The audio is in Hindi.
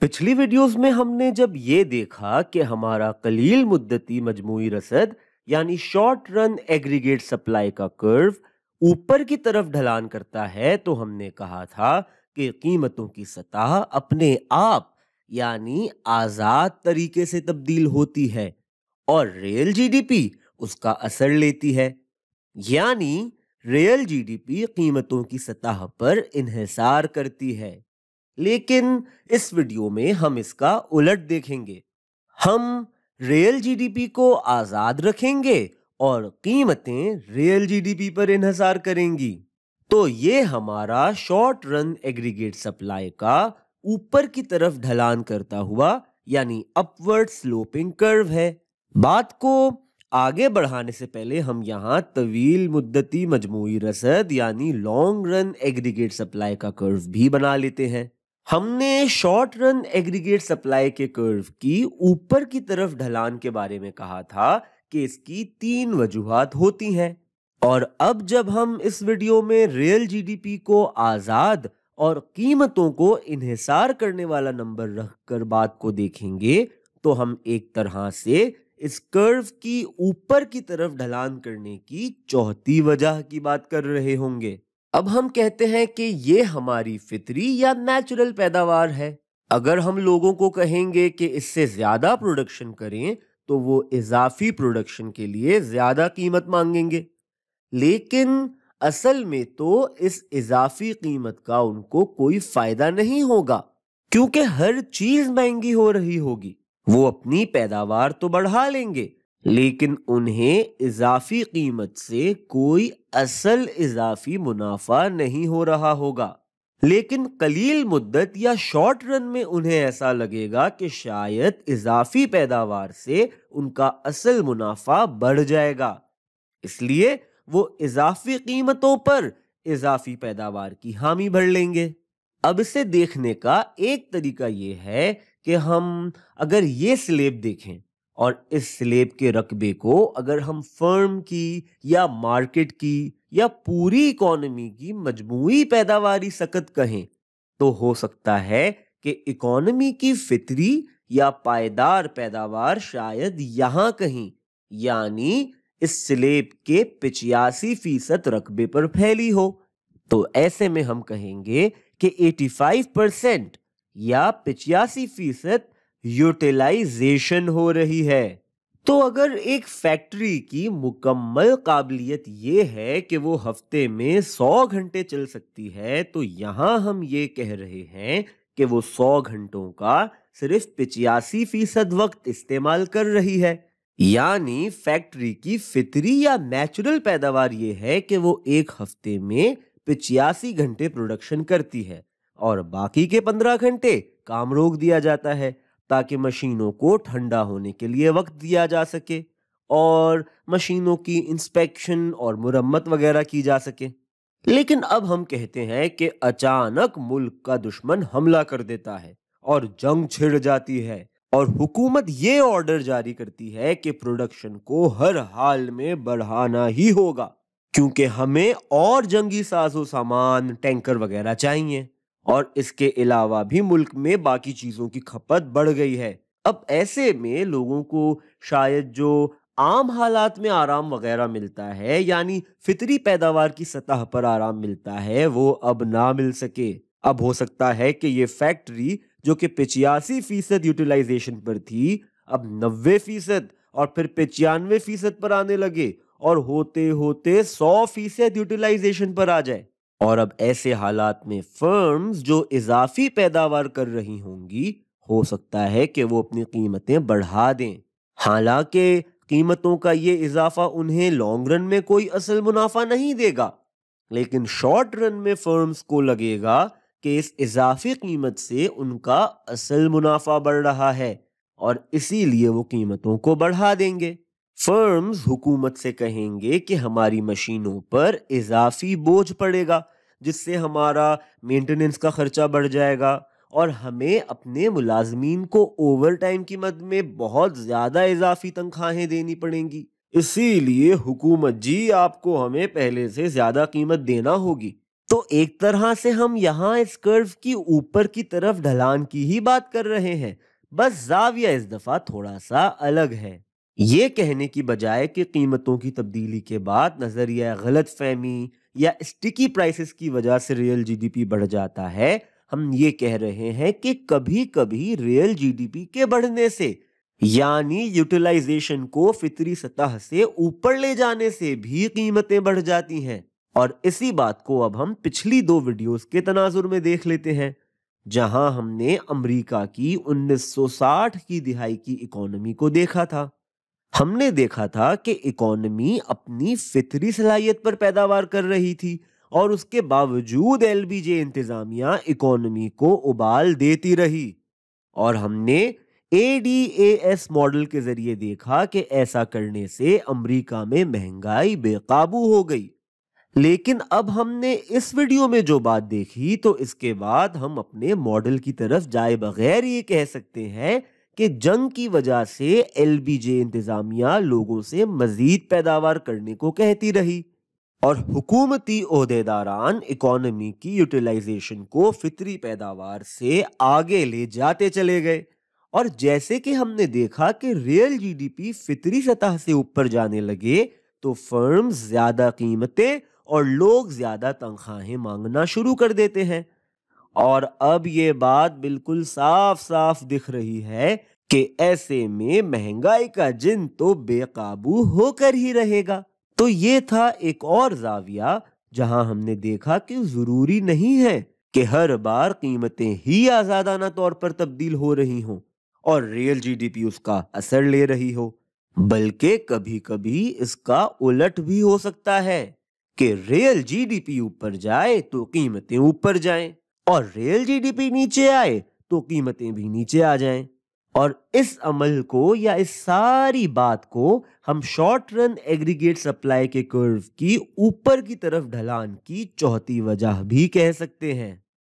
पिछली वीडियोस में हमने जब ये देखा कि हमारा कलील मुद्दती मजमू रसद यानी शॉर्ट रन एग्रीगेट सप्लाई का कर्व ऊपर की तरफ ढलान करता है तो हमने कहा था कि कीमतों की सतह अपने आप यानी आज़ाद तरीके से तब्दील होती है और रियल जीडीपी उसका असर लेती है यानी रियल जीडीपी कीमतों की सतह पर इहसार करती है लेकिन इस वीडियो में हम इसका उलट देखेंगे हम रियल जीडीपी को आज़ाद रखेंगे और कीमतें रियल जीडीपी पर इन्हसार करेंगी तो ये हमारा शॉर्ट रन एग्रीगेट सप्लाई का ऊपर की तरफ ढलान करता हुआ यानी अपवर्ड स्लोपिंग कर्व है बात को आगे बढ़ाने से पहले हम यहाँ तवील मुद्दती मजमू रसद यानी लॉन्ग रन एग्रीगेट सप्लाई का कर्व भी बना लेते हैं हमने शॉर्ट रन एग्रीगेट सप्लाई के कर्व की ऊपर की तरफ ढलान के बारे में कहा था कि इसकी तीन वजूहत होती हैं और अब जब हम इस वीडियो में रियल जीडीपी को आज़ाद और कीमतों को इन्हिसार करने वाला नंबर रखकर बात को देखेंगे तो हम एक तरह से इस कर्व की ऊपर की तरफ ढलान करने की चौथी वजह की बात कर रहे होंगे अब हम कहते हैं कि ये हमारी फितरी या नेचुरल पैदावार है अगर हम लोगों को कहेंगे कि इससे ज्यादा प्रोडक्शन करें तो वो इजाफी प्रोडक्शन के लिए ज्यादा कीमत मांगेंगे लेकिन असल में तो इस इजाफी कीमत का उनको कोई फायदा नहीं होगा क्योंकि हर चीज महंगी हो रही होगी वो अपनी पैदावार तो बढ़ा लेंगे लेकिन उन्हें इजाफी कीमत से कोई असल इजाफी मुनाफा नहीं हो रहा होगा लेकिन कलील मुद्दत या शॉर्ट रन में उन्हें ऐसा लगेगा कि शायद इजाफी पैदावार से उनका असल मुनाफा बढ़ जाएगा इसलिए वो इजाफी कीमतों पर इजाफी पैदावार की हामी भर लेंगे अब इसे देखने का एक तरीका ये है कि हम अगर ये स्लेब देखें और इस स्लेब के रकबे को अगर हम फर्म की या मार्केट की या पूरी इकोनॉमी की मजमूई पैदावारी सकत कहें तो हो सकता है कि इकोनॉमी की फितरी या पायदार पैदावार शायद यहाँ कहीं यानी इस स्लेब के पिचयासी फीसद रकबे पर फैली हो तो ऐसे में हम कहेंगे कि 85 परसेंट या पिचासी फीसद यूटिलाइजेशन हो रही है तो अगर एक फैक्ट्री की मुकम्मल काबिलियत ये है कि वो हफ्ते में सौ घंटे चल सकती है तो यहाँ हम ये कह रहे हैं कि वो सौ घंटों का सिर्फ पिचासी फीसद वक्त इस्तेमाल कर रही है यानी फैक्ट्री की फितरी या नेचुरल पैदावार ये है कि वो एक हफ्ते में पिचासी घंटे प्रोडक्शन करती है और बाकी के पंद्रह घंटे काम रोक दिया जाता है ताकि मशीनों को ठंडा होने के लिए वक्त दिया जा सके और मशीनों की इंस्पेक्शन और मुरम्मत वगैरह की जा सके लेकिन अब हम कहते हैं कि अचानक मुल्क का दुश्मन हमला कर देता है और जंग छिड़ जाती है और हुकूमत ये ऑर्डर जारी करती है कि प्रोडक्शन को हर हाल में बढ़ाना ही होगा क्योंकि हमें और जंगी साजो सामान टैंकर वगैरह चाहिए और इसके अलावा भी मुल्क में बाकी चीज़ों की खपत बढ़ गई है अब ऐसे में लोगों को शायद जो आम हालात में आराम वगैरह मिलता है यानी फितरी पैदावार की सतह पर आराम मिलता है वो अब ना मिल सके अब हो सकता है कि ये फैक्ट्री जो कि पिचियासी फीसद यूटिलाइजेशन पर थी अब नब्बे फीसद और फिर पचानवे फीसद पर आने लगे और होते होते सौ फीसद यूटिलाइजेशन पर आ जाए और अब ऐसे हालात में फर्म्स जो इजाफी पैदावार कर रही होंगी हो सकता है कि वो अपनी कीमतें बढ़ा दें हालांकि कीमतों का ये इजाफा उन्हें लॉन्ग रन में कोई असल मुनाफा नहीं देगा लेकिन शॉर्ट रन में फर्म्स को लगेगा कि इस इजाफी कीमत से उनका असल मुनाफा बढ़ रहा है और इसीलिए वो कीमतों को बढ़ा देंगे फर्म्स हुकूमत से कहेंगे कि हमारी मशीनों पर इजाफी बोझ पड़ेगा जिससे हमारा मेंटेनेंस का खर्चा बढ़ जाएगा और हमें अपने मुलाजमीन को ओवर टाइम की मद में बहुत ज़्यादा इजाफी तनख्वाहें देनी पड़ेंगी इसीलिए हुकूमत जी आपको हमें पहले से ज़्यादा कीमत देना होगी तो एक तरह से हम यहाँ इस कर्व की ऊपर की तरफ ढलान की ही बात कर रहे हैं बस जाविया इस दफ़ा थोड़ा सा अलग है ये कहने की बजाय कि कीमतों की तब्दीली के बाद नज़रिया गलत फहमी या स्टिकी प्राइसेस की वजह से रियल जीडीपी बढ़ जाता है हम ये कह रहे हैं कि कभी कभी रियल जीडीपी के बढ़ने से यानी यूटिलाइजेशन को फितरी सतह से ऊपर ले जाने से भी कीमतें बढ़ जाती हैं और इसी बात को अब हम पिछली दो वीडियोस के तनाजुर में देख लेते हैं जहां हमने अमेरिका की 1960 की दिहाई की इकोनॉमी को देखा था हमने देखा था कि इकोनॉमी अपनी फितरी सलाहियत पर पैदावार कर रही थी और उसके बावजूद एल बी जे इंतज़ामिया इकोनॉमी को उबाल देती रही और हमने A D A S model के ज़रिए देखा कि ऐसा करने से अमेरिका में महंगाई बेकाबू हो गई लेकिन अब हमने इस वीडियो में जो बात देखी तो इसके बाद हम अपने मॉडल की तरफ जाए बगैर ये कह सकते हैं कि जंग की वजह से एलबीजे इंतजामिया लोगों से मजीद पैदावार करने को कहती रही और हुकूमती अहदेदारान इकॉनमी की यूटिलाइजेशन को फितरी पैदावार से आगे ले जाते चले गए और जैसे कि हमने देखा कि रियल जीडीपी फितरी सतह से ऊपर जाने लगे तो फर्म ज्यादा कीमतें और लोग ज्यादा तनख्वाहें मांगना शुरू कर देते हैं और अब ये बात बिल्कुल साफ साफ दिख रही है कि ऐसे में महंगाई का जिन तो बेकाबू होकर ही रहेगा तो ये था एक और जाविया जहां हमने देखा कि जरूरी नहीं है कि हर बार कीमतें ही आजादाना तौर पर तब्दील हो रही हों और रियल जीडीपी उसका असर ले रही हो बल्कि कभी कभी इसका उलट भी हो सकता है कि रियल जीडीपी ऊपर जाए तो कीमतें ऊपर जाएं और रियल जीडीपी नीचे आए तो कीमतें भी नीचे आ जाएं और इस अमल को या इस सारी बात को हम शॉर्ट रन एग्रीगेट सप्लाई के कर्व की ऊपर की तरफ ढलान की चौथी वजह भी कह सकते हैं